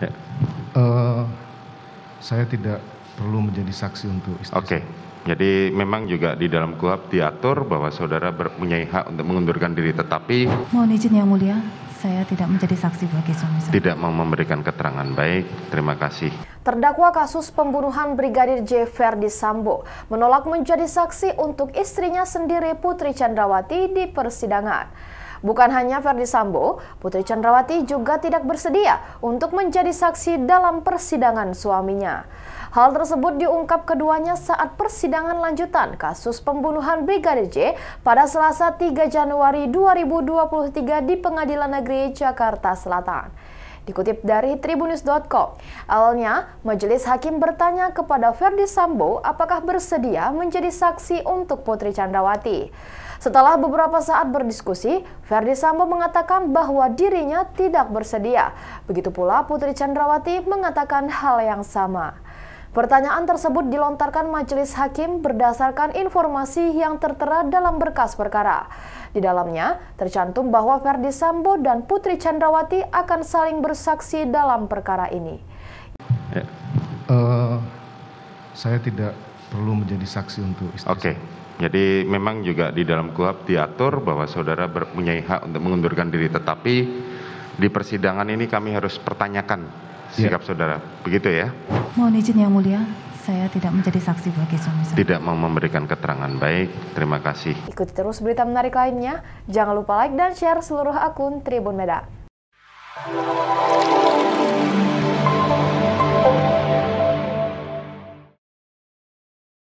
Ya. Eh, saya tidak perlu menjadi saksi untuk istri oke jadi memang juga di dalam kuhab diatur bahwa saudara mempunyai hak untuk mengundurkan diri tetapi mohon izin yang mulia saya tidak menjadi saksi bagi suami saya. Tidak mau memberikan keterangan baik. Terima kasih. Terdakwa kasus pembunuhan Brigadir J. Verdi Sambo menolak menjadi saksi untuk istrinya sendiri Putri Candrawati di persidangan. Bukan hanya Verdi Sambo, Putri Chandrawati juga tidak bersedia untuk menjadi saksi dalam persidangan suaminya. Hal tersebut diungkap keduanya saat persidangan lanjutan kasus pembunuhan Brigadir J pada Selasa 3 Januari 2023 di Pengadilan Negeri Jakarta Selatan. Dikutip dari tribunus.com, awalnya majelis hakim bertanya kepada Verdi Sambo apakah bersedia menjadi saksi untuk Putri Candrawati. Setelah beberapa saat berdiskusi, Verdi Sambo mengatakan bahwa dirinya tidak bersedia. Begitu pula Putri Candrawati mengatakan hal yang sama. Pertanyaan tersebut dilontarkan majelis hakim berdasarkan informasi yang tertera dalam berkas perkara. Di dalamnya tercantum bahwa Verdi Sambo dan Putri Chandrawati akan saling bersaksi dalam perkara ini. Uh, saya tidak perlu menjadi saksi untuk istri. Oke. Okay. Jadi memang juga di dalam kuhab diatur bahwa saudara mempunyai hak untuk mengundurkan diri, tetapi di persidangan ini kami harus pertanyakan Iya. sikap saudara. Begitu ya? Mohon izin yang mulia, saya tidak menjadi saksi bagi suami saya. Tidak mau memberikan keterangan baik. Terima kasih. Ikuti terus berita menarik lainnya. Jangan lupa like dan share seluruh akun Tribun Medan.